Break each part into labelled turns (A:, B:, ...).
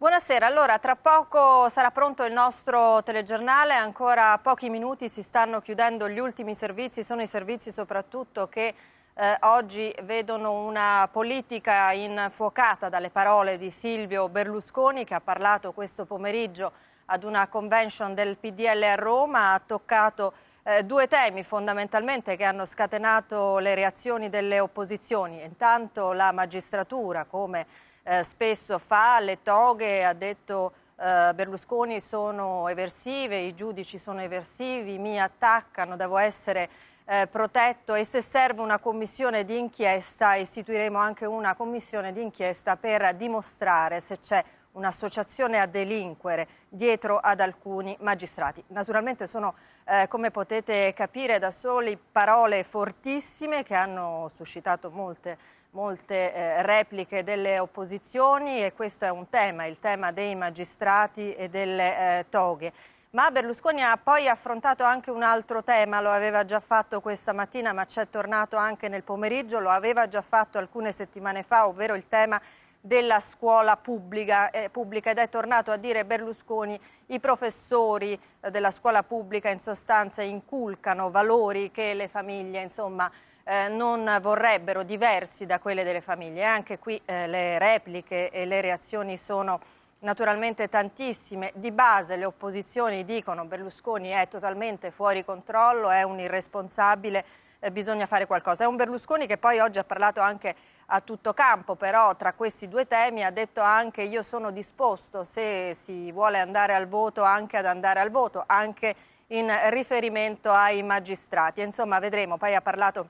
A: Buonasera, allora tra poco sarà pronto il nostro telegiornale, ancora pochi minuti si stanno chiudendo gli ultimi servizi, sono i servizi soprattutto che eh, oggi vedono una politica infuocata dalle parole di Silvio Berlusconi che ha parlato questo pomeriggio ad una convention del PDL a Roma, ha toccato eh, due temi fondamentalmente che hanno scatenato le reazioni delle opposizioni, intanto la magistratura come eh, spesso fa, le toghe, ha detto eh, Berlusconi sono eversive, i giudici sono eversivi, mi attaccano, devo essere eh, protetto e se serve una commissione di inchiesta istituiremo anche una commissione di inchiesta per dimostrare se c'è un'associazione a delinquere dietro ad alcuni magistrati. Naturalmente sono, eh, come potete capire da soli, parole fortissime che hanno suscitato molte molte eh, repliche delle opposizioni e questo è un tema, il tema dei magistrati e delle eh, toghe. Ma Berlusconi ha poi affrontato anche un altro tema, lo aveva già fatto questa mattina ma c'è tornato anche nel pomeriggio, lo aveva già fatto alcune settimane fa, ovvero il tema della scuola pubblica, eh, pubblica, ed è tornato a dire Berlusconi i professori eh, della scuola pubblica in sostanza inculcano valori che le famiglie insomma, eh, non vorrebbero, diversi da quelle delle famiglie. Anche qui eh, le repliche e le reazioni sono naturalmente tantissime. Di base le opposizioni dicono Berlusconi è totalmente fuori controllo, è un irresponsabile, eh, bisogna fare qualcosa. È un Berlusconi che poi oggi ha parlato anche a tutto campo, però tra questi due temi ha detto anche io sono disposto se si vuole andare al voto anche ad andare al voto, anche in riferimento ai magistrati. Insomma vedremo, poi ha parlato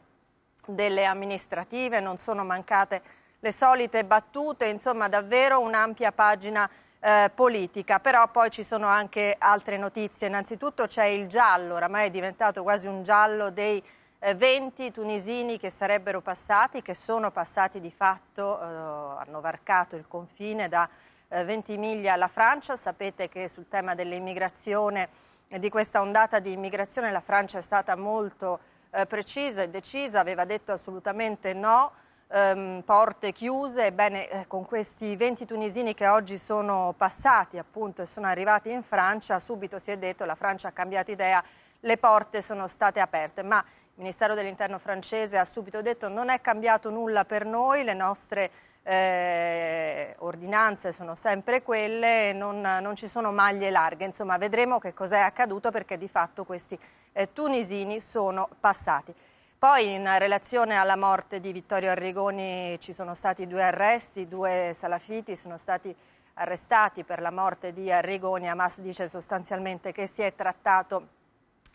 A: delle amministrative, non sono mancate le solite battute, insomma davvero un'ampia pagina eh, politica, però poi ci sono anche altre notizie, innanzitutto c'è il giallo, oramai è diventato quasi un giallo dei eh, 20 tunisini che sarebbero passati, che sono passati di fatto, eh, hanno varcato il confine da eh, Ventimiglia alla Francia, sapete che sul tema dell'immigrazione, di questa ondata di immigrazione la Francia è stata molto eh, precisa e decisa, aveva detto assolutamente no, ehm, porte chiuse. Ebbene, eh, con questi 20 tunisini che oggi sono passati appunto e sono arrivati in Francia, subito si è detto la Francia ha cambiato idea, le porte sono state aperte. Ma il Ministero dell'Interno francese ha subito detto non è cambiato nulla per noi, le nostre eh, ordinanze sono sempre quelle, non, non, ci sono maglie larghe, insomma vedremo che cos'è accaduto perché di fatto questi eh, tunisini sono passati. Poi in relazione alla morte di Vittorio Arrigoni ci sono stati due arresti, due salafiti sono stati arrestati per la morte di Arrigoni, Hamas dice sostanzialmente che si è trattato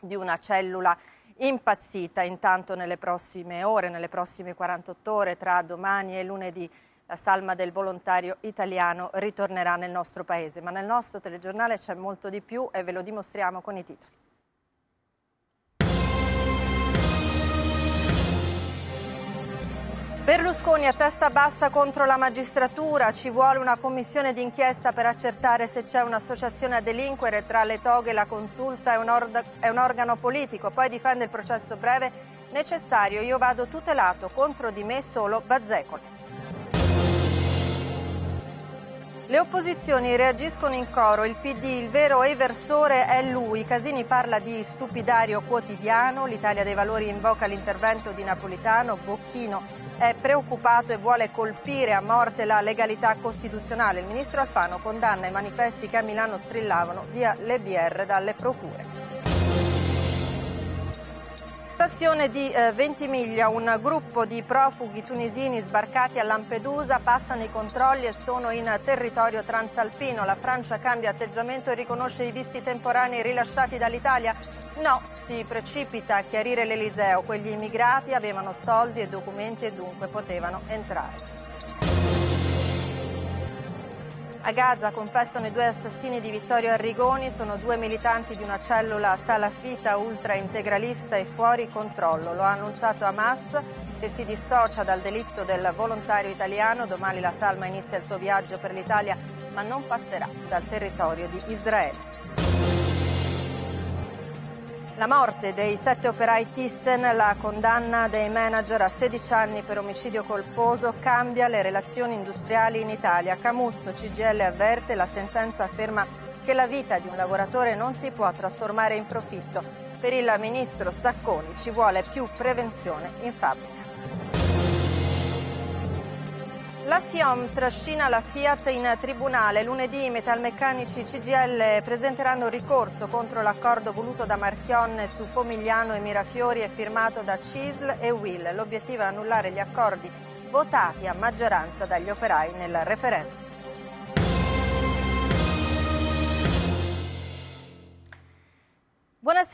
A: di una cellula impazzita, intanto nelle prossime ore, nelle prossime 48 ore tra domani e lunedì la salma del volontario italiano ritornerà nel nostro paese. Ma nel nostro telegiornale c'è molto di più e ve lo dimostriamo con i titoli. Berlusconi a testa bassa contro la magistratura, ci vuole una commissione d'inchiesta per accertare se c'è un'associazione a delinquere tra le toghe, la consulta è un, or è un organo politico, poi difende il processo breve necessario, io vado tutelato, contro di me solo Bazzecole. Le opposizioni reagiscono in coro, il PD il vero eversore è lui, Casini parla di stupidario quotidiano, l'Italia dei Valori invoca l'intervento di Napolitano, Bocchino è preoccupato e vuole colpire a morte la legalità costituzionale, il ministro Alfano condanna i manifesti che a Milano strillavano via le BR dalle procure. Stazione di eh, Ventimiglia, un gruppo di profughi tunisini sbarcati a Lampedusa passano i controlli e sono in territorio transalpino. La Francia cambia atteggiamento e riconosce i visti temporanei rilasciati dall'Italia. No, si precipita a chiarire l'Eliseo. Quegli immigrati avevano soldi e documenti e dunque potevano entrare. A Gaza confessano i due assassini di Vittorio Arrigoni, sono due militanti di una cellula salafita ultraintegralista e fuori controllo. Lo ha annunciato Hamas che si dissocia dal delitto del volontario italiano. Domani la Salma inizia il suo viaggio per l'Italia ma non passerà dal territorio di Israele. La morte dei sette operai Thyssen, la condanna dei manager a 16 anni per omicidio colposo cambia le relazioni industriali in Italia. Camusso CGL avverte, la sentenza afferma che la vita di un lavoratore non si può trasformare in profitto. Per il ministro Sacconi ci vuole più prevenzione in fabbrica. La FIOM trascina la Fiat in tribunale. Lunedì i metalmeccanici CGL presenteranno ricorso contro l'accordo voluto da Marchionne su Pomigliano e Mirafiori e firmato da CISL e WILL. L'obiettivo è annullare gli accordi votati a maggioranza dagli operai nel referendum.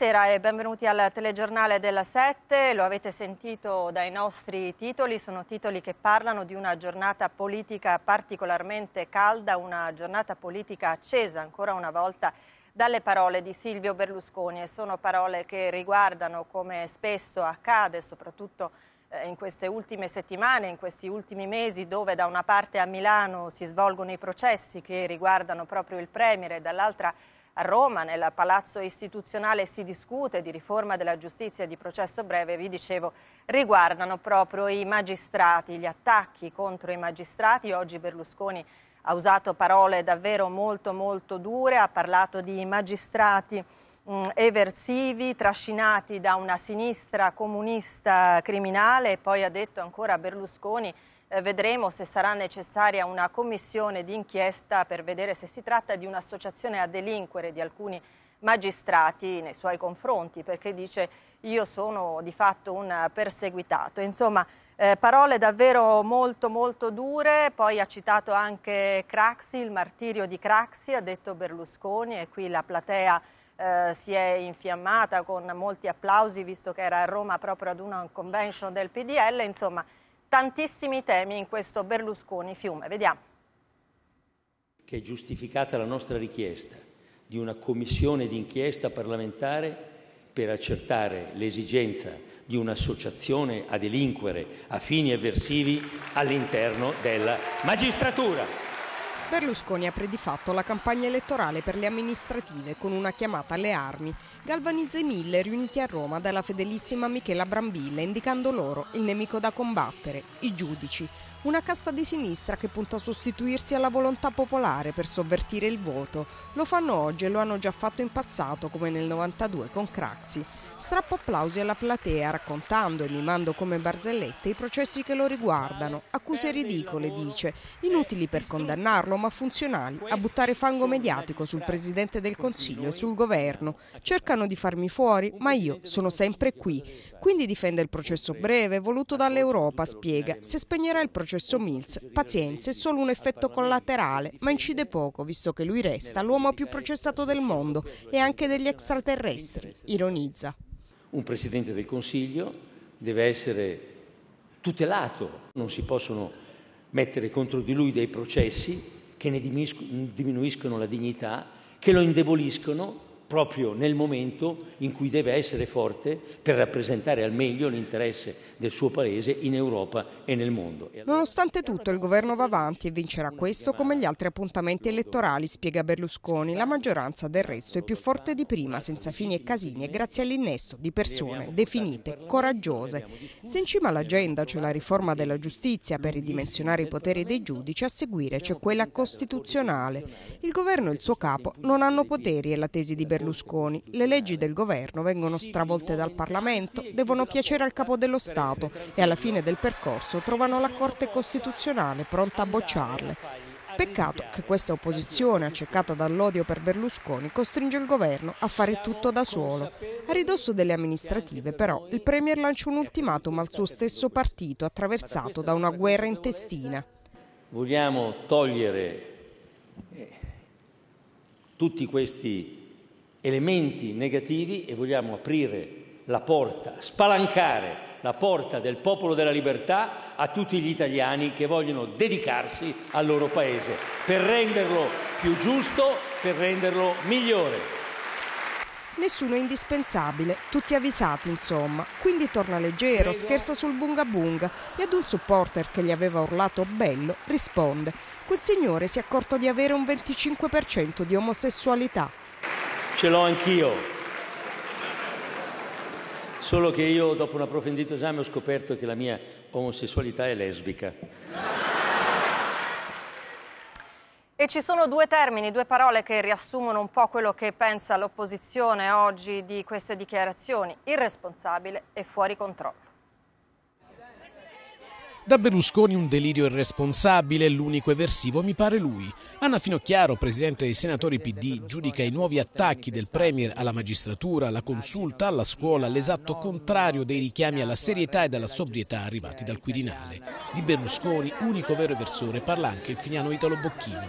A: Buonasera e benvenuti al telegiornale della 7. Lo avete sentito dai nostri titoli, sono titoli che parlano di una giornata politica particolarmente calda, una giornata politica accesa ancora una volta dalle parole di Silvio Berlusconi e sono parole che riguardano come spesso accade, soprattutto eh, in queste ultime settimane, in questi ultimi mesi, dove da una parte a Milano si svolgono i processi che riguardano proprio il Premier e dall'altra a Roma, nel palazzo istituzionale, si discute di riforma della giustizia e di processo breve, vi dicevo, riguardano proprio i magistrati, gli attacchi contro i magistrati. Oggi Berlusconi ha usato parole davvero molto molto dure, ha parlato di magistrati mh, mm, eversivi, trascinati da una sinistra comunista criminale e poi ha detto ancora Berlusconi eh, vedremo se sarà necessaria una commissione d'inchiesta per vedere se si tratta di un'associazione a delinquere di alcuni magistrati nei suoi confronti perché dice io sono di fatto un perseguitato. Insomma, eh, parole davvero molto molto dure, poi ha citato anche Craxi, il martirio di Craxi, ha detto Berlusconi e qui la platea eh, si è infiammata con molti applausi visto che era a Roma proprio ad una convention del PDL, insomma tantissimi temi in questo Berlusconi fiume. Vediamo.
B: Che è giustificata la nostra richiesta di una commissione d'inchiesta parlamentare per accertare l'esigenza di un'associazione a delinquere a fini avversivi all'interno della magistratura.
C: Berlusconi apre di fatto la campagna elettorale per le amministrative con una chiamata alle armi. Galvanizza i mille riuniti a Roma dalla fedelissima Michela Brambilla indicando loro il nemico da combattere, i giudici. Una casta di sinistra che punta a sostituirsi alla volontà popolare per sovvertire il voto. Lo fanno oggi e lo hanno già fatto in passato come nel 92 con Craxi strappo applausi alla platea raccontando e mimando come barzellette i processi che lo riguardano, accuse ridicole dice, inutili per condannarlo ma funzionali a buttare fango mediatico sul Presidente del Consiglio e sul governo, cercano di farmi fuori ma io sono sempre qui, quindi difende il processo breve voluto dall'Europa, spiega, se spegnerà il processo Mills, pazienza è solo un effetto collaterale ma incide poco visto che lui resta l'uomo più processato del mondo e anche degli extraterrestri, ironizza.
B: Un Presidente del Consiglio deve essere tutelato, non si possono mettere contro di lui dei processi che ne diminuiscono la dignità, che lo indeboliscono proprio nel momento in cui deve essere forte per rappresentare al meglio l'interesse del suo paese in Europa e nel mondo.
C: Nonostante tutto il governo va avanti e vincerà questo come gli altri appuntamenti elettorali, spiega Berlusconi. La maggioranza del resto è più forte di prima, senza fini e casini e grazie all'innesto di persone definite, coraggiose. Se in cima all'agenda c'è la riforma della giustizia per ridimensionare i poteri dei giudici, a seguire c'è quella costituzionale. Il governo e il suo capo non hanno poteri è la tesi di Berlusconi Berlusconi. Le leggi del governo vengono stravolte dal Parlamento, devono piacere al capo dello Stato e alla fine del percorso trovano la Corte Costituzionale pronta a bocciarle. Peccato che questa opposizione, accecata dall'odio per Berlusconi, costringe il governo a fare tutto da solo. A ridosso delle amministrative, però, il Premier lancia un ultimatum al suo stesso partito, attraversato da una guerra intestina.
B: Vogliamo togliere eh, tutti questi elementi negativi e vogliamo aprire la porta, spalancare la porta del popolo della libertà a tutti gli italiani che vogliono dedicarsi al loro paese per renderlo più giusto, per renderlo migliore.
C: Nessuno è indispensabile, tutti avvisati insomma. Quindi torna leggero, scherza sul bunga bunga e ad un supporter che gli aveva urlato bello risponde: Quel signore si è accorto di avere un 25% di omosessualità
B: ce l'ho anch'io. Solo che io dopo un approfondito esame ho scoperto che la mia omosessualità è lesbica.
A: E ci sono due termini, due parole che riassumono un po' quello che pensa l'opposizione oggi di queste dichiarazioni, irresponsabile e fuori controllo.
D: Da Berlusconi un delirio irresponsabile, l'unico eversivo mi pare lui. Anna Finocchiaro, presidente dei senatori PD, giudica i nuovi attacchi del Premier alla magistratura, alla consulta, alla scuola, l'esatto contrario dei richiami alla serietà e alla sobrietà arrivati dal Quirinale. Di Berlusconi, unico vero eversore, parla anche il finiano Italo Bocchino.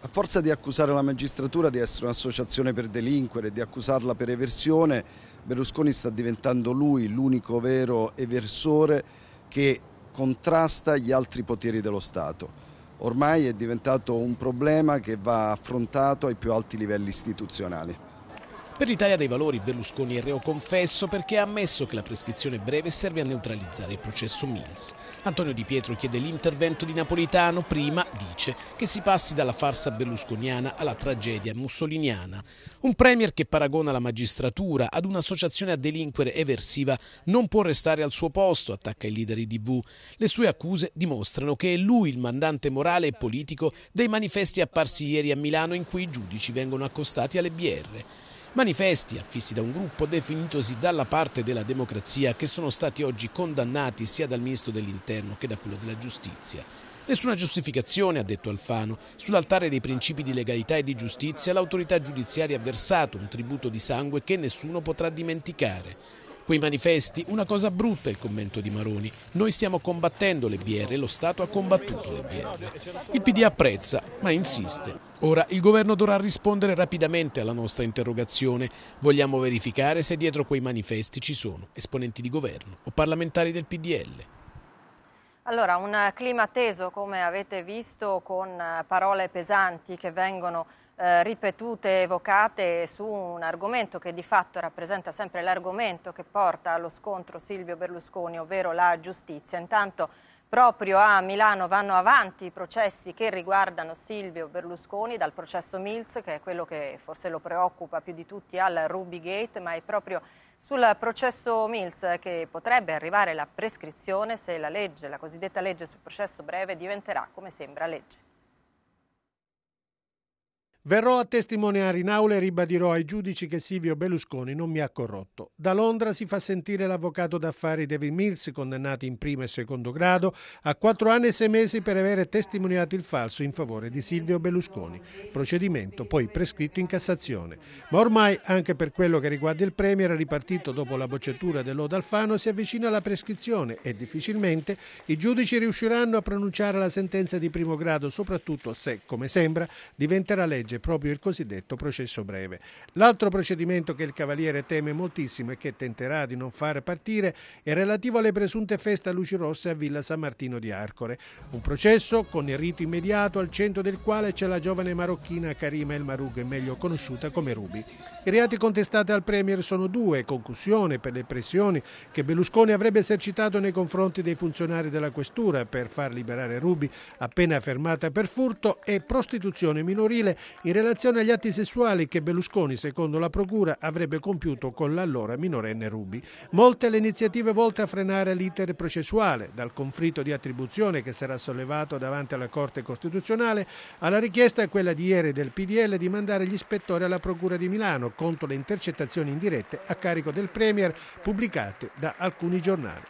D: A forza di accusare la magistratura di essere un'associazione per delinquere, di accusarla per eversione, Berlusconi sta diventando lui l'unico vero eversore che contrasta gli altri poteri dello Stato. Ormai è diventato un problema che va affrontato ai più alti livelli istituzionali. Per l'Italia dei Valori Berlusconi è reo confesso perché ha ammesso che la prescrizione breve serve a neutralizzare il processo Mills. Antonio Di Pietro chiede l'intervento di Napolitano, prima dice che si passi dalla farsa berlusconiana alla tragedia mussoliniana. Un premier che paragona la magistratura ad un'associazione a delinquere eversiva non può restare al suo posto, attacca il leader IDV. Le sue accuse dimostrano che è lui il mandante morale e politico dei manifesti apparsi ieri a Milano in cui i giudici vengono accostati alle BR. Manifesti affissi da un gruppo definitosi dalla parte della democrazia che sono stati oggi condannati sia dal ministro dell'interno che da quello della giustizia. Nessuna giustificazione, ha detto Alfano. Sull'altare dei principi di legalità e di giustizia l'autorità giudiziaria ha versato un tributo di sangue che nessuno potrà dimenticare. Quei manifesti, una cosa brutta il commento di Maroni. Noi stiamo combattendo le BR, lo Stato ha combattuto le BR. Il PD apprezza, ma insiste. Ora il governo dovrà rispondere rapidamente alla nostra interrogazione. Vogliamo verificare se dietro quei manifesti ci sono esponenti di governo o parlamentari del PDL.
A: Allora, un clima teso, come avete visto, con parole pesanti che vengono eh, ripetute evocate su un argomento che di fatto rappresenta sempre l'argomento che porta allo scontro Silvio Berlusconi, ovvero la giustizia. Intanto Proprio a Milano vanno avanti i processi che riguardano Silvio Berlusconi, dal processo Mills, che è quello che forse lo preoccupa più di tutti al Ruby Gate, ma è proprio sul processo Mills che potrebbe arrivare la prescrizione se la legge, la cosiddetta legge sul processo breve, diventerà, come sembra, legge.
E: Verrò a testimoniare in aula e ribadirò ai giudici che Silvio Berlusconi non mi ha corrotto. Da Londra si fa sentire l'avvocato d'affari David Mills, condannato in primo e secondo grado, a quattro anni e sei mesi per aver testimoniato il falso in favore di Silvio Berlusconi, procedimento poi prescritto in Cassazione. Ma ormai, anche per quello che riguarda il Premier, ripartito dopo la bocciatura dell'Oda Alfano, si avvicina alla prescrizione e difficilmente i giudici riusciranno a pronunciare la sentenza di primo grado, soprattutto se, come sembra, diventerà legge legge proprio il cosiddetto processo breve. L'altro procedimento che il Cavaliere teme moltissimo e che tenterà di non far partire è relativo alle presunte feste a luci rosse a Villa San Martino di Arcore. Un processo con il rito immediato al centro del quale c'è la giovane marocchina Karima El Maroug, meglio conosciuta come Rubi. I reati contestati al Premier sono due, concussione per le pressioni che Berlusconi avrebbe esercitato nei confronti dei funzionari della questura per far liberare Rubi appena fermata per furto e prostituzione minorile in relazione agli atti sessuali che Berlusconi, secondo la Procura, avrebbe compiuto con l'allora minorenne Rubi. Molte le iniziative volte a frenare l'iter processuale, dal conflitto di attribuzione che sarà sollevato davanti alla Corte Costituzionale alla richiesta quella di ieri del PDL di mandare gli ispettori alla Procura di Milano contro le intercettazioni indirette a carico del Premier pubblicate da alcuni giornali.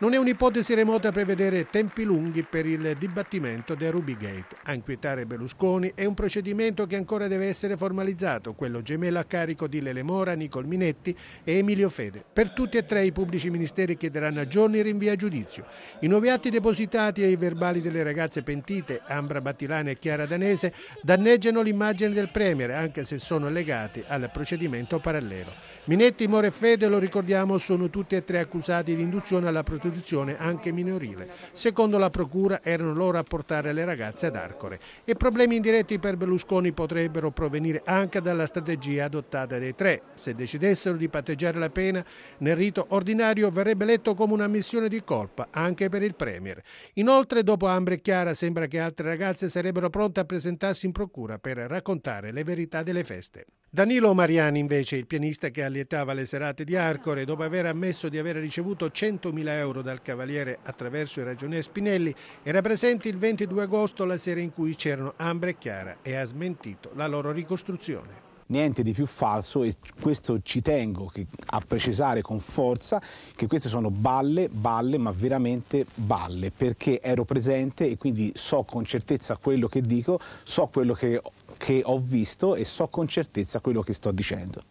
E: Non è un'ipotesi remota prevedere tempi lunghi per il dibattimento del Rubigate. A inquietare Berlusconi è un procedimento che ancora deve essere formalizzato, quello gemello a carico di Lele Mora, Nicol Minetti e Emilio Fede. Per tutti e tre i pubblici ministeri chiederanno a giorni rinvia giudizio. I nuovi atti depositati e i verbali delle ragazze pentite, Ambra Battilana e Chiara Danese, danneggiano l'immagine del Premier, anche se sono legati al procedimento parallelo. Minetti, More e Fede, lo ricordiamo, sono tutti e tre accusati di induzione alla prostituzione anche minorile. Secondo la procura erano loro a portare le ragazze ad Arcore. E problemi indiretti per Berlusconi potrebbero provenire anche dalla strategia adottata dai tre. Se decidessero di patteggiare la pena, nel rito ordinario verrebbe letto come una missione di colpa, anche per il Premier. Inoltre, dopo Ambre e Chiara, sembra che altre ragazze sarebbero pronte a presentarsi in procura per raccontare le verità delle feste. Danilo Mariani invece, il pianista che allietava le serate di Arcore, dopo aver ammesso di aver ricevuto 100.000 euro dal Cavaliere attraverso il ragionier Spinelli, era presente il 22 agosto, la sera in cui c'erano Ambra e Chiara, e ha smentito la loro ricostruzione
F: niente di più falso e questo ci tengo a precisare con forza che queste sono balle, balle, ma veramente balle, perché ero presente e quindi so con certezza quello che dico, so quello che che ho visto e so con certezza quello che sto dicendo.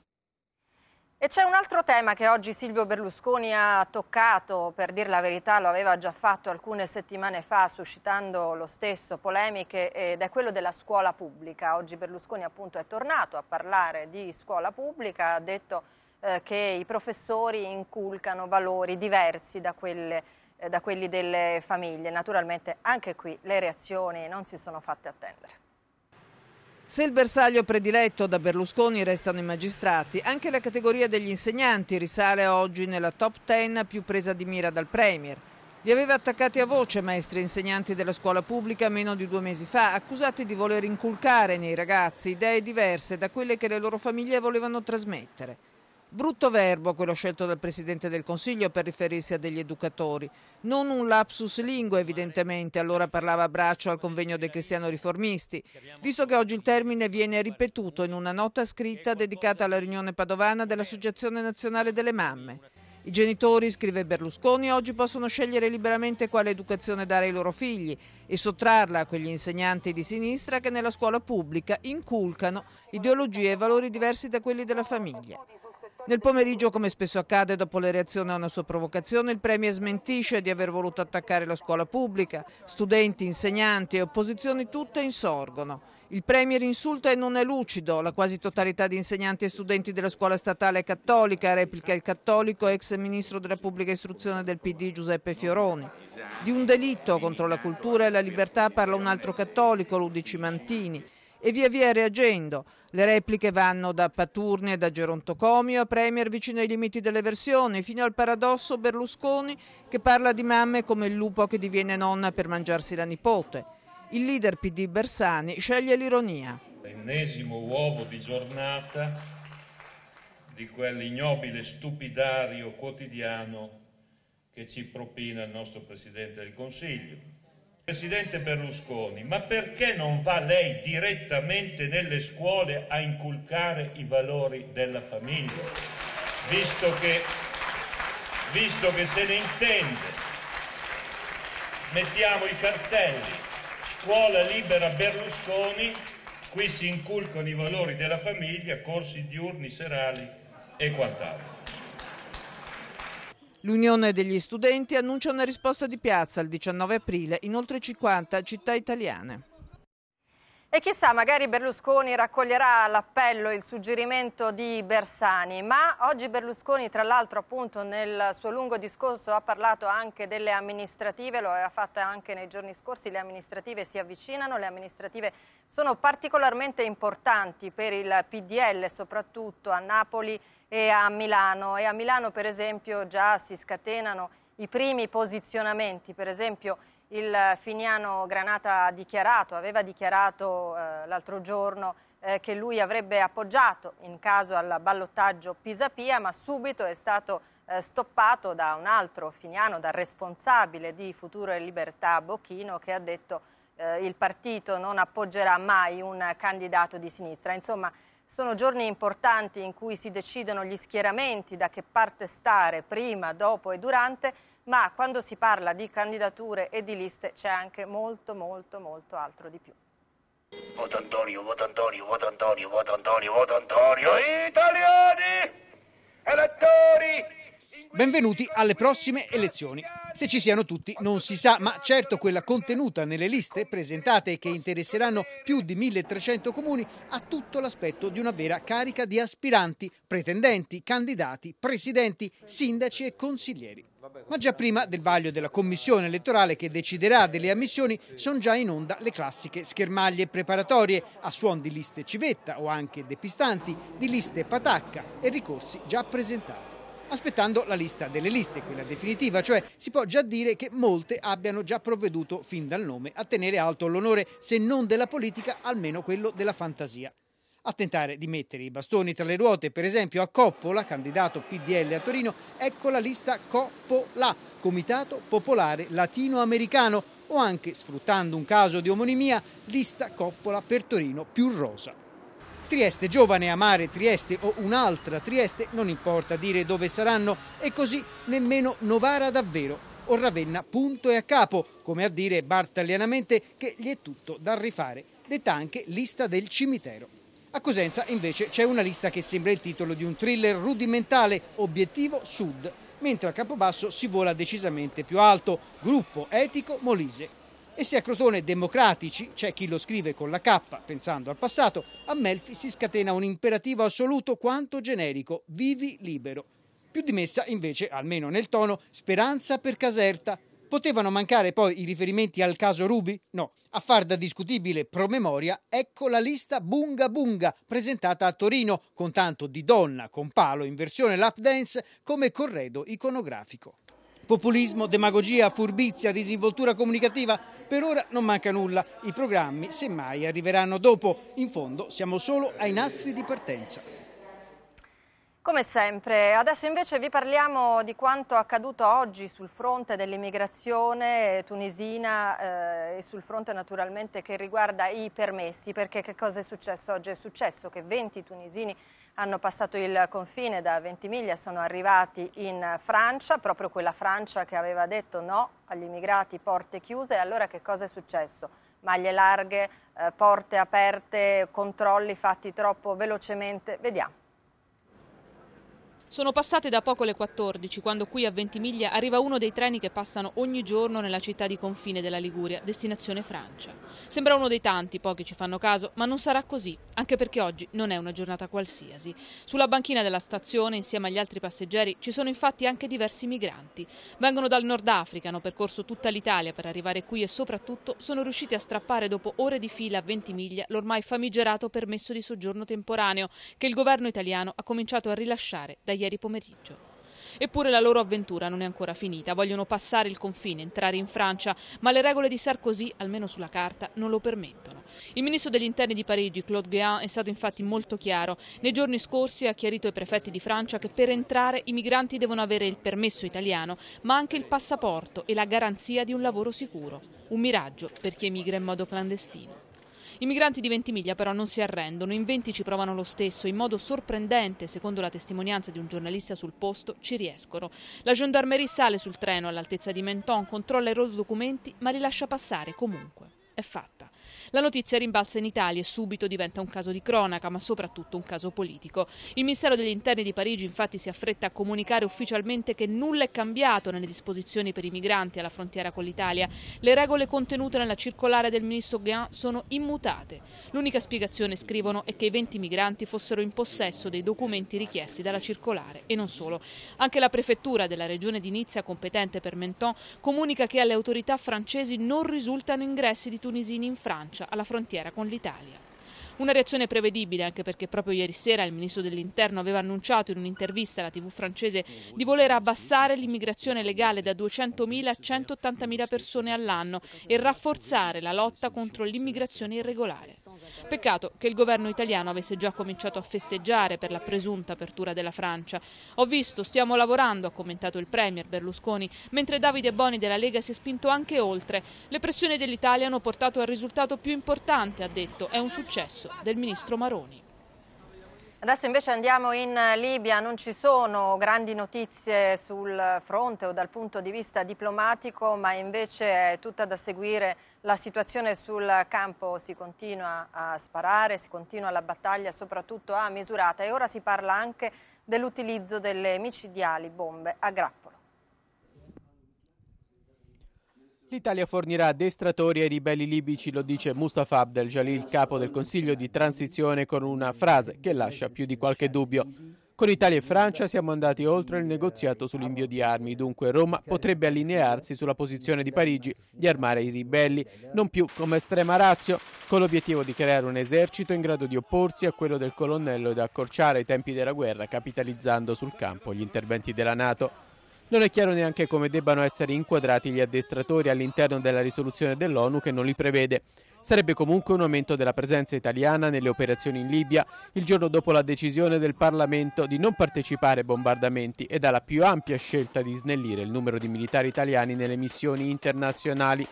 A: E c'è un altro tema che oggi Silvio Berlusconi ha toccato, per dire la verità lo aveva già fatto alcune settimane fa, suscitando lo stesso polemiche, ed è quello della scuola pubblica. Oggi Berlusconi appunto è tornato a parlare di scuola pubblica, ha detto eh, che i professori inculcano valori diversi da, quelle, eh, da quelli delle famiglie. Naturalmente anche qui le reazioni non si sono fatte attendere.
G: Se il bersaglio prediletto da Berlusconi restano i magistrati, anche la categoria degli insegnanti risale oggi nella top 10 più presa di mira dal Premier. Li aveva attaccati a voce maestri e insegnanti della scuola pubblica meno di due mesi fa, accusati di voler inculcare nei ragazzi idee diverse da quelle che le loro famiglie volevano trasmettere. Brutto verbo quello scelto dal Presidente del Consiglio per riferirsi a degli educatori. Non un lapsus lingua evidentemente, allora parlava a braccio al convegno dei cristiano riformisti, visto che oggi il termine viene ripetuto in una nota scritta dedicata alla riunione padovana dell'Associazione Nazionale delle Mamme. I genitori, scrive Berlusconi, oggi possono scegliere liberamente quale educazione dare ai loro figli e sottrarla a quegli insegnanti di sinistra che nella scuola pubblica inculcano ideologie e valori diversi da quelli della famiglia. Nel pomeriggio, come spesso accade, dopo le reazioni a una sua provocazione, il Premier smentisce di aver voluto attaccare la scuola pubblica. Studenti, insegnanti e opposizioni tutte insorgono. Il Premier insulta e non è lucido. La quasi totalità di insegnanti e studenti della scuola statale è cattolica, replica il cattolico ex ministro della pubblica istruzione del PD Giuseppe Fioroni. Di un delitto contro la cultura e la libertà parla un altro cattolico, Ludici Mantini e via via reagendo. Le repliche vanno da Paturne da Gerontocomio a Premier vicino ai limiti delle versioni, fino al paradosso Berlusconi che parla di mamme come il lupo che diviene nonna per mangiarsi la nipote. Il leader PD Bersani sceglie l'ironia. L'ennesimo uovo di giornata di quell'ignobile stupidario quotidiano che ci propina il nostro Presidente del Consiglio Presidente Berlusconi, ma perché non va lei direttamente nelle scuole a inculcare i valori della famiglia, visto che, visto che se ne intende? Mettiamo i cartelli, scuola libera Berlusconi, qui si inculcano i valori della famiglia, corsi diurni, serali e quant'altro. L'Unione degli Studenti annuncia una risposta di piazza il 19 aprile in oltre 50 città italiane.
A: E chissà, magari Berlusconi raccoglierà all'appello il suggerimento di Bersani, ma oggi Berlusconi tra l'altro appunto nel suo lungo discorso ha parlato anche delle amministrative, lo aveva fatto anche nei giorni scorsi, le amministrative si avvicinano, le amministrative sono particolarmente importanti per il PDL soprattutto a Napoli e a Milano. E a Milano per esempio già si scatenano i primi posizionamenti, per esempio il finiano Granata ha dichiarato, aveva dichiarato eh, l'altro giorno eh, che lui avrebbe appoggiato in caso al ballottaggio Pisapia, ma subito è stato eh, stoppato da un altro finiano, dal responsabile di Futuro e Libertà Bocchino, che ha detto eh, il partito non appoggerà mai un candidato di sinistra. Insomma, sono giorni importanti in cui si decidono gli schieramenti, da che parte stare prima, dopo e durante, ma quando si parla di candidature e di liste c'è anche molto, molto, molto altro di più.
F: Voto Antonio, voto Antonio, voto Antonio, voto Antonio, vota Antonio,
A: italiani,
H: elettori! Benvenuti alle prossime elezioni. Se ci siano tutti non si sa, ma certo quella contenuta nelle liste presentate e che interesseranno più di 1300 comuni ha tutto l'aspetto di una vera carica di aspiranti, pretendenti, candidati, presidenti, sindaci e consiglieri. Ma già prima del vaglio della commissione elettorale che deciderà delle ammissioni sono già in onda le classiche schermaglie preparatorie a suon di liste civetta o anche depistanti, di liste patacca e ricorsi già presentati aspettando la lista delle liste, quella definitiva, cioè si può già dire che molte abbiano già provveduto fin dal nome a tenere alto l'onore, se non della politica, almeno quello della fantasia a tentare di mettere i bastoni tra le ruote. Per esempio a Coppola, candidato PDL a Torino, ecco la lista Coppola, Comitato Popolare Latinoamericano, o anche, sfruttando un caso di omonimia, lista Coppola per Torino più rosa. Trieste giovane, amare Trieste o un'altra Trieste, non importa dire dove saranno, e così nemmeno Novara davvero o Ravenna punto e a capo, come a dire bartalianamente che gli è tutto da rifare, detta anche lista del cimitero. A Cosenza invece c'è una lista che sembra il titolo di un thriller rudimentale, obiettivo sud, mentre a Capobasso si vola decisamente più alto, gruppo etico Molise. E se a Crotone democratici c'è chi lo scrive con la K, pensando al passato, a Melfi si scatena un imperativo assoluto quanto generico, vivi libero. Più dimessa invece, almeno nel tono, speranza per Caserta. Potevano mancare poi i riferimenti al caso Rubi? No. A far da discutibile promemoria, ecco la lista Bunga Bunga, presentata a Torino, con tanto di donna con palo in versione lap dance come corredo iconografico. Populismo, demagogia, furbizia, disinvoltura comunicativa, per ora non manca nulla. I programmi semmai arriveranno dopo. In fondo siamo solo ai nastri di partenza.
A: Come sempre, adesso invece vi parliamo di quanto accaduto oggi sul fronte dell'immigrazione tunisina eh, e sul fronte naturalmente che riguarda i permessi, perché che cosa è successo oggi? È successo che 20 tunisini hanno passato il confine da Ventimiglia, sono arrivati in Francia, proprio quella Francia che aveva detto no agli immigrati, porte chiuse, e allora che cosa è successo? Maglie larghe, eh, porte aperte, controlli fatti troppo velocemente, vediamo.
I: Sono passate da poco le 14 quando qui a Ventimiglia arriva uno dei treni che passano ogni giorno nella città di confine della Liguria, destinazione Francia. Sembra uno dei tanti, pochi ci fanno caso, ma non sarà così, anche perché oggi non è una giornata qualsiasi. Sulla banchina della stazione, insieme agli altri passeggeri, ci sono infatti anche diversi migranti. Vengono dal Nord Africa, hanno percorso tutta l'Italia per arrivare qui e soprattutto sono riusciti a strappare dopo ore di fila a Ventimiglia l'ormai famigerato permesso di soggiorno temporaneo che il governo italiano ha cominciato a rilasciare dai ieri pomeriggio. Eppure la loro avventura non è ancora finita. Vogliono passare il confine, entrare in Francia, ma le regole di Sarkozy, almeno sulla carta, non lo permettono. Il ministro degli interni di Parigi, Claude Guéant, è stato infatti molto chiaro. Nei giorni scorsi ha chiarito ai prefetti di Francia che per entrare i migranti devono avere il permesso italiano, ma anche il passaporto e la garanzia di un lavoro sicuro. Un miraggio per chi emigra in modo clandestino. I migranti di Ventimiglia però non si arrendono, in 20 ci provano lo stesso, in modo sorprendente, secondo la testimonianza di un giornalista sul posto, ci riescono. La gendarmerie sale sul treno all'altezza di Menton, controlla i loro documenti ma li lascia passare comunque. È fatta. La notizia rimbalza in Italia e subito diventa un caso di cronaca, ma soprattutto un caso politico. Il Ministero degli Interni di Parigi infatti si affretta a comunicare ufficialmente che nulla è cambiato nelle disposizioni per i migranti alla frontiera con l'Italia. Le regole contenute nella circolare del ministro Guin sono immutate. L'unica spiegazione, scrivono, è che i 20 migranti fossero in possesso dei documenti richiesti dalla circolare e non solo. Anche la prefettura della regione di Nizza, competente per Menton, comunica che alle autorità francesi non risultano ingressi di tunisini in Francia. Francia alla frontiera con l'Italia. Una reazione prevedibile anche perché proprio ieri sera il ministro dell'interno aveva annunciato in un'intervista alla tv francese di voler abbassare l'immigrazione legale da 200.000 a 180.000 persone all'anno e rafforzare la lotta contro l'immigrazione irregolare. Peccato che il governo italiano avesse già cominciato a festeggiare per la presunta apertura della Francia. Ho visto, stiamo lavorando, ha commentato il Premier Berlusconi, mentre Davide Boni della Lega si è spinto anche oltre. Le pressioni dell'Italia hanno portato al risultato più importante, ha detto, è un successo del ministro Maroni.
A: Adesso invece andiamo in Libia, non ci sono grandi notizie sul fronte o dal punto di vista diplomatico, ma invece è tutta da seguire la situazione sul campo, si continua a sparare, si continua la battaglia soprattutto a misurata e ora si parla anche dell'utilizzo delle micidiali bombe a grappolo.
J: L'Italia fornirà addestratori ai ribelli libici, lo dice Mustafa Abdel Jalil, capo del Consiglio di transizione, con una frase che lascia più di qualche dubbio. Con Italia e Francia siamo andati oltre il negoziato sull'invio di armi, dunque Roma potrebbe allinearsi sulla posizione di Parigi di armare i ribelli, non più come estrema razio, con l'obiettivo di creare un esercito in grado di opporsi a quello del colonnello ed accorciare i tempi della guerra capitalizzando sul campo gli interventi della Nato. Non è chiaro neanche come debbano essere inquadrati gli addestratori all'interno della risoluzione dell'ONU che non li prevede. Sarebbe comunque un aumento della presenza italiana nelle operazioni in Libia il giorno dopo la decisione del Parlamento di non partecipare ai bombardamenti e dalla più ampia scelta di snellire il numero di militari italiani nelle missioni internazionali.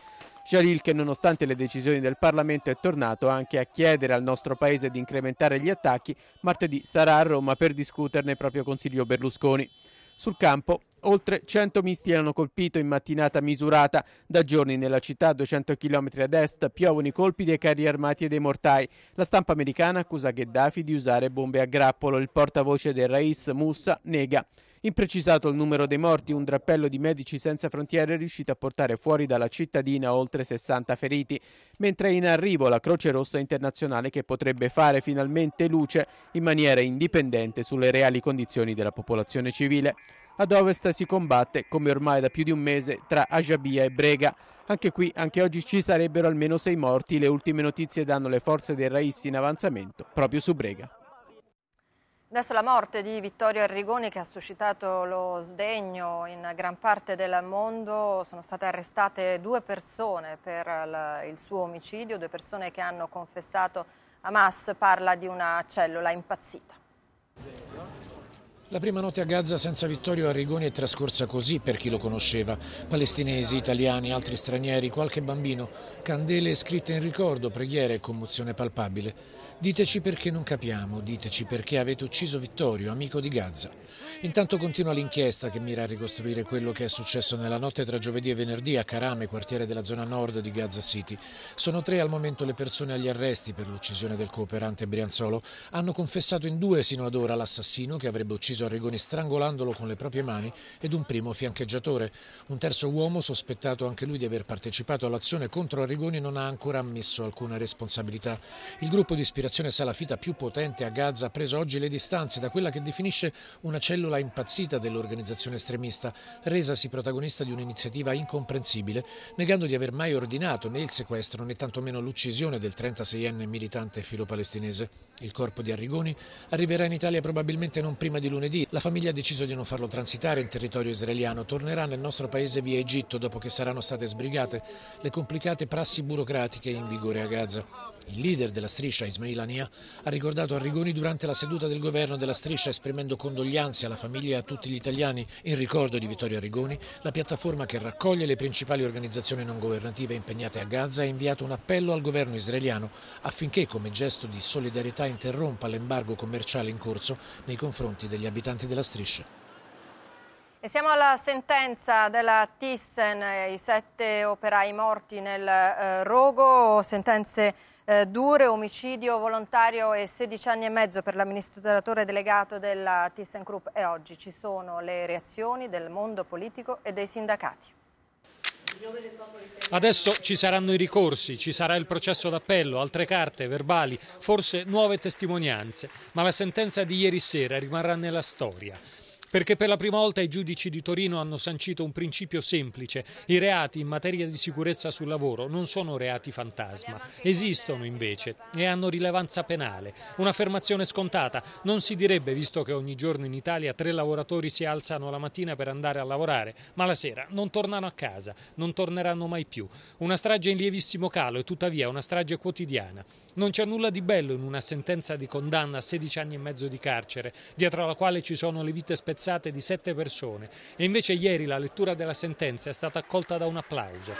J: Jalil che nonostante le decisioni del Parlamento è tornato anche a chiedere al nostro paese di incrementare gli attacchi, martedì sarà a Roma per discuterne proprio Consiglio Berlusconi. Sul campo Oltre 100 misti erano colpiti in mattinata misurata. Da giorni nella città, 200 km ad est, piovono i colpi dei carri armati e dei mortai. La stampa americana accusa Gheddafi di usare bombe a grappolo. Il portavoce del Raiz, Moussa, nega. Imprecisato il numero dei morti, un drappello di Medici Senza Frontiere è riuscito a portare fuori dalla cittadina oltre 60 feriti, mentre è in arrivo la Croce Rossa internazionale che potrebbe fare finalmente luce in maniera indipendente sulle reali condizioni della popolazione civile. Ad ovest si combatte, come ormai da più di un mese, tra Ajabia e Brega. Anche qui, anche oggi ci sarebbero almeno sei morti. Le ultime notizie danno le forze del Raisti in avanzamento, proprio su Brega.
A: Adesso la morte di Vittorio Arrigoni che ha suscitato lo sdegno in gran parte del mondo, sono state arrestate due persone per il suo omicidio, due persone che hanno confessato Hamas parla di una cellula impazzita.
F: La prima notte a Gaza senza Vittorio Arrigoni è trascorsa così per chi lo conosceva. Palestinesi, italiani, altri stranieri, qualche bambino, candele scritte in ricordo, preghiere e commozione palpabile. Diteci perché non capiamo, diteci perché avete ucciso Vittorio, amico di Gaza. Intanto continua l'inchiesta che mira a ricostruire quello che è successo nella notte tra giovedì e venerdì a Karame, quartiere della zona nord di Gaza City. Sono tre al momento le persone agli arresti per l'uccisione del cooperante Brianzolo. Hanno confessato in due sino ad ora l'assassino che avrebbe ucciso Arrigoni strangolandolo con le proprie mani ed un primo fiancheggiatore. Un terzo uomo, sospettato anche lui di aver partecipato all'azione contro Arrigoni, non ha ancora ammesso alcuna responsabilità. Il gruppo di ispirazione L'operazione salafita più potente a Gaza ha preso oggi le distanze da quella che definisce una cellula impazzita dell'organizzazione estremista, resasi protagonista di un'iniziativa incomprensibile, negando di aver mai ordinato né il sequestro né tantomeno l'uccisione del 36enne militante filo-palestinese. Il corpo di Arrigoni arriverà in Italia probabilmente non prima di lunedì. La famiglia ha deciso di non farlo transitare in territorio israeliano. Tornerà nel nostro paese via Egitto dopo che saranno state sbrigate le complicate prassi burocratiche in vigore a Gaza. Il leader della striscia Ismail Ania ha ricordato Arrigoni durante la seduta del governo della striscia esprimendo condoglianze alla famiglia e a tutti gli italiani in ricordo di Vittorio Arrigoni, la piattaforma che raccoglie le principali organizzazioni non governative impegnate a Gaza ha inviato un appello al governo israeliano affinché come gesto di solidarietà interrompa l'embargo commerciale in corso nei confronti degli abitanti della striscia.
A: E siamo alla sentenza della Thyssen, eh, i sette operai morti nel eh, rogo, sentenze eh, dure, omicidio volontario e 16 anni e mezzo per l'amministratore delegato della ThyssenKrupp e oggi ci sono le reazioni del mondo politico e dei sindacati.
K: Adesso ci saranno i ricorsi, ci sarà il processo d'appello, altre carte, verbali, forse nuove testimonianze, ma la sentenza di ieri sera rimarrà nella storia perché per la prima volta i giudici di Torino hanno sancito un principio semplice. I reati in materia di sicurezza sul lavoro non sono reati fantasma, esistono invece e hanno rilevanza penale. Un'affermazione scontata, non si direbbe visto che ogni giorno in Italia tre lavoratori si alzano la mattina per andare a lavorare, ma la sera non tornano a casa, non torneranno mai più. Una strage in lievissimo calo e tuttavia una strage quotidiana. Non c'è nulla di bello in una sentenza di condanna a 16 anni e mezzo di carcere, dietro la quale ci sono le vite spettacolari spezzate di sette persone e invece ieri la lettura della sentenza è stata accolta da un applauso.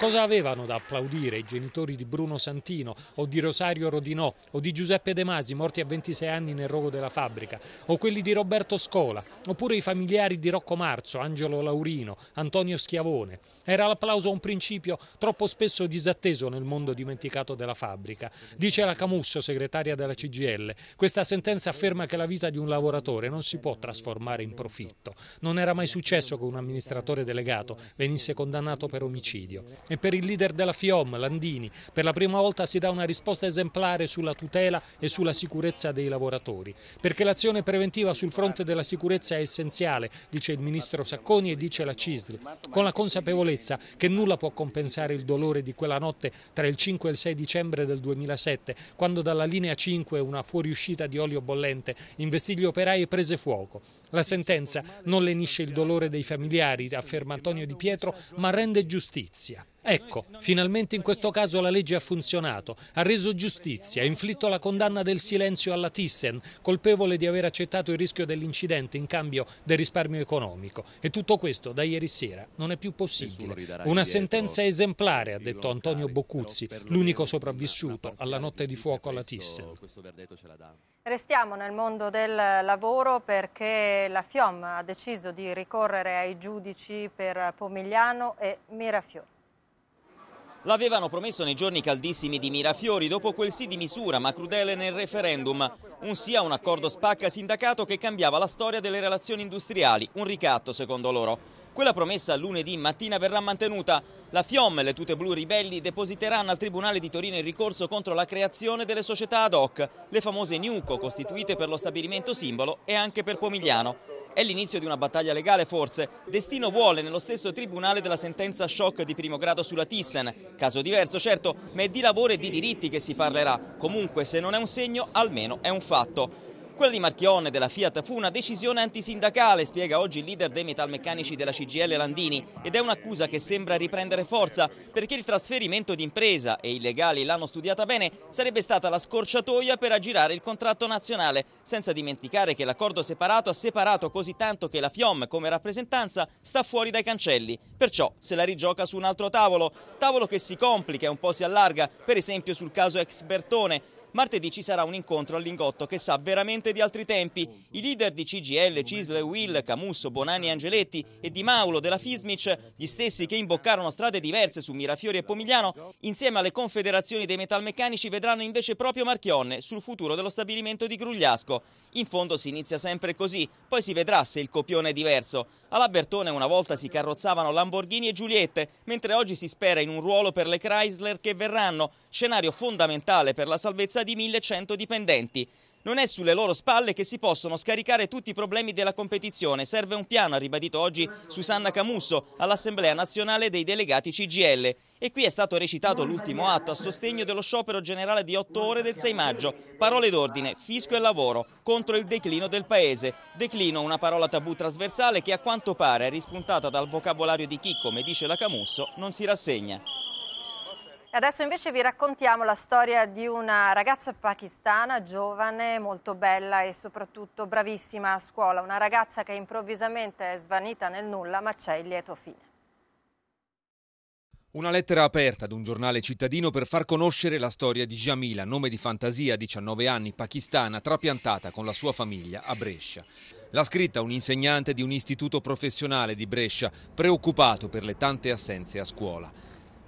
K: Cosa avevano da applaudire i genitori di Bruno Santino o di Rosario Rodinò o di Giuseppe De Masi morti a 26 anni nel rogo della fabbrica o quelli di Roberto Scola oppure i familiari di Rocco Marzo, Angelo Laurino, Antonio Schiavone? Era l'applauso a un principio troppo spesso disatteso nel mondo dimenticato della fabbrica. Dice la Camusso, segretaria della CGL, questa sentenza afferma che la vita di un lavoratore non si può trasformare in profitto. Non era mai successo che un amministratore delegato venisse condannato per omicidio. E per il leader della FIOM, Landini, per la prima volta si dà una risposta esemplare sulla tutela e sulla sicurezza dei lavoratori, perché l'azione preventiva sul fronte della sicurezza è essenziale, dice il ministro Sacconi e dice la CISL, con la consapevolezza che nulla può compensare il dolore di quella notte tra il 5 e il 6 dicembre del 2007, quando dalla linea 5 una fuoriuscita di olio bollente investì gli operai e prese fuoco. La sentenza non lenisce il dolore dei familiari, afferma Antonio Di Pietro, ma rende giustizia. Ecco, finalmente in questo caso la legge ha funzionato, ha reso giustizia, ha inflitto la condanna del silenzio alla Thyssen, colpevole di aver accettato il rischio dell'incidente in cambio del risparmio economico. E tutto questo da ieri sera non è più possibile. Una sentenza esemplare, ha detto Antonio Boccuzzi, l'unico sopravvissuto alla notte di fuoco alla Thyssen.
A: Restiamo nel mondo del lavoro perché la FIOM ha deciso di ricorrere ai giudici per Pomigliano e Mirafiori.
L: L'avevano promesso nei giorni caldissimi di Mirafiori dopo quel sì di misura ma crudele nel referendum. Un sì a un accordo spacca sindacato che cambiava la storia delle relazioni industriali, un ricatto secondo loro. Quella promessa lunedì mattina verrà mantenuta. La FIOM e le tute blu ribelli depositeranno al Tribunale di Torino il ricorso contro la creazione delle società ad hoc, le famose NUCO costituite per lo stabilimento simbolo e anche per Pomigliano. È l'inizio di una battaglia legale forse. Destino vuole nello stesso tribunale della sentenza shock di primo grado sulla Thyssen. Caso diverso certo, ma è di lavoro e di diritti che si parlerà. Comunque se non è un segno almeno è un fatto. Quella di Marchionne della Fiat fu una decisione antisindacale, spiega oggi il leader dei metalmeccanici della CGL Landini, ed è un'accusa che sembra riprendere forza perché il trasferimento di impresa, e i legali l'hanno studiata bene, sarebbe stata la scorciatoia per aggirare il contratto nazionale, senza dimenticare che l'accordo separato ha separato così tanto che la FIOM come rappresentanza sta fuori dai cancelli, perciò se la rigioca su un altro tavolo, tavolo che si complica e un po' si allarga, per esempio sul caso ex Bertone, Martedì ci sarà un incontro all'ingotto che sa veramente di altri tempi. I leader di CGL, Cisle, Will, Camusso, Bonani, Angeletti e Di Maulo della Fismic, gli stessi che imboccarono strade diverse su Mirafiori e Pomigliano, insieme alle confederazioni dei metalmeccanici vedranno invece proprio Marchionne sul futuro dello stabilimento di Grugliasco. In fondo si inizia sempre così, poi si vedrà se il copione è diverso. Alla Bertone una volta si carrozzavano Lamborghini e Giuliette, mentre oggi si spera in un ruolo per le Chrysler che verranno, scenario fondamentale per la salvezza di 1100 dipendenti. Non è sulle loro spalle che si possono scaricare tutti i problemi della competizione. Serve un piano, ha ribadito oggi Susanna Camusso all'Assemblea nazionale dei delegati CGL. E qui è stato recitato l'ultimo atto a sostegno dello sciopero generale di 8 ore del 6 maggio. Parole d'ordine, fisco e lavoro, contro il declino del paese. Declino, una parola tabù trasversale che a quanto pare, è rispuntata dal vocabolario di chi, come dice la Camusso, non si rassegna.
A: Adesso invece vi raccontiamo la storia di una ragazza pakistana, giovane, molto bella e soprattutto bravissima a scuola, una ragazza che improvvisamente è svanita nel nulla, ma c'è il lieto fine.
M: Una lettera aperta ad un giornale cittadino per far conoscere la storia di Jamila, nome di fantasia, 19 anni, pakistana, trapiantata con la sua famiglia a Brescia. L'ha scritta un insegnante di un istituto professionale di Brescia, preoccupato per le tante assenze a scuola.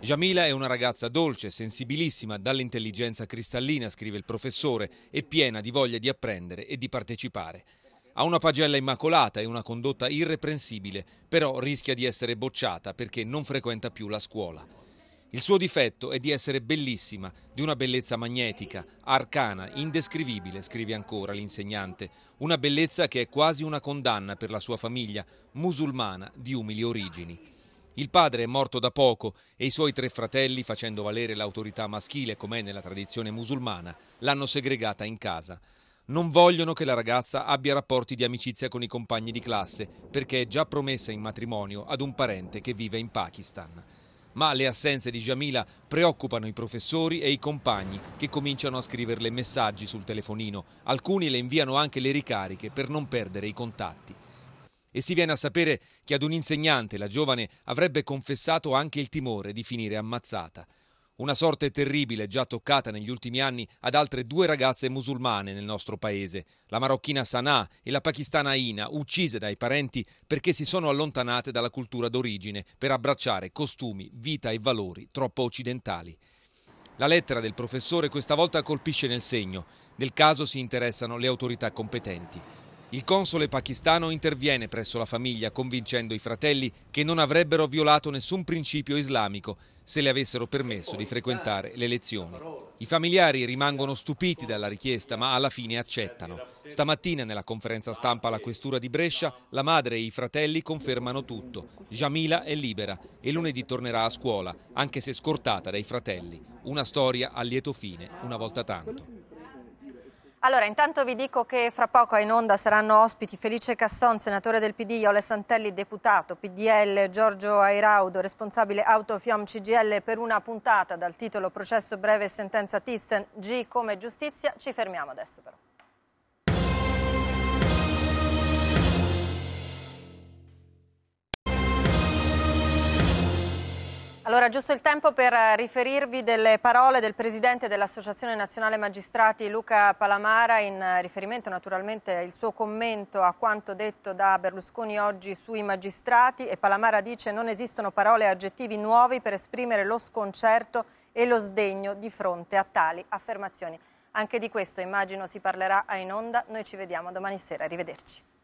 M: Jamila è una ragazza dolce, sensibilissima, dall'intelligenza cristallina, scrive il professore, e piena di voglia di apprendere e di partecipare. Ha una pagella immacolata e una condotta irreprensibile, però rischia di essere bocciata perché non frequenta più la scuola. Il suo difetto è di essere bellissima, di una bellezza magnetica, arcana, indescrivibile, scrive ancora l'insegnante, una bellezza che è quasi una condanna per la sua famiglia, musulmana di umili origini. Il padre è morto da poco e i suoi tre fratelli, facendo valere l'autorità maschile come è nella tradizione musulmana, l'hanno segregata in casa. Non vogliono che la ragazza abbia rapporti di amicizia con i compagni di classe perché è già promessa in matrimonio ad un parente che vive in Pakistan. Ma le assenze di Jamila preoccupano i professori e i compagni che cominciano a scriverle messaggi sul telefonino. Alcuni le inviano anche le ricariche per non perdere i contatti e si viene a sapere che ad un insegnante la giovane avrebbe confessato anche il timore di finire ammazzata. Una sorte terribile già toccata negli ultimi anni ad altre due ragazze musulmane nel nostro paese, la marocchina Sanà e la pakistana Ina, uccise dai parenti perché si sono allontanate dalla cultura d'origine per abbracciare costumi, vita e valori troppo occidentali. La lettera del professore questa volta colpisce nel segno. Del caso si interessano le autorità competenti. Il console pakistano interviene presso la famiglia convincendo i fratelli che non avrebbero violato nessun principio islamico se le avessero permesso di frequentare le lezioni. I familiari rimangono stupiti dalla richiesta ma alla fine accettano. Stamattina nella conferenza stampa alla questura di Brescia la madre e i fratelli confermano tutto. Jamila è libera e lunedì tornerà a scuola anche se scortata dai fratelli. Una storia a lieto fine una volta tanto.
A: Allora, intanto vi dico che fra poco in onda saranno ospiti Felice Casson, senatore del PD, Iole Santelli, deputato PDL, Giorgio Airaudo, responsabile Autofiom CGL per una puntata dal titolo Processo breve sentenza Thyssen G come giustizia. Ci fermiamo adesso però. Allora, giusto il tempo per eh, riferirvi delle parole del Presidente dell'Associazione Nazionale Magistrati Luca Palamara in eh, riferimento naturalmente al suo commento a quanto detto da Berlusconi oggi sui magistrati e Palamara dice non esistono parole e aggettivi nuovi per esprimere lo sconcerto e lo sdegno di fronte a tali affermazioni. Anche di questo immagino si parlerà in onda, noi ci vediamo domani sera, arrivederci.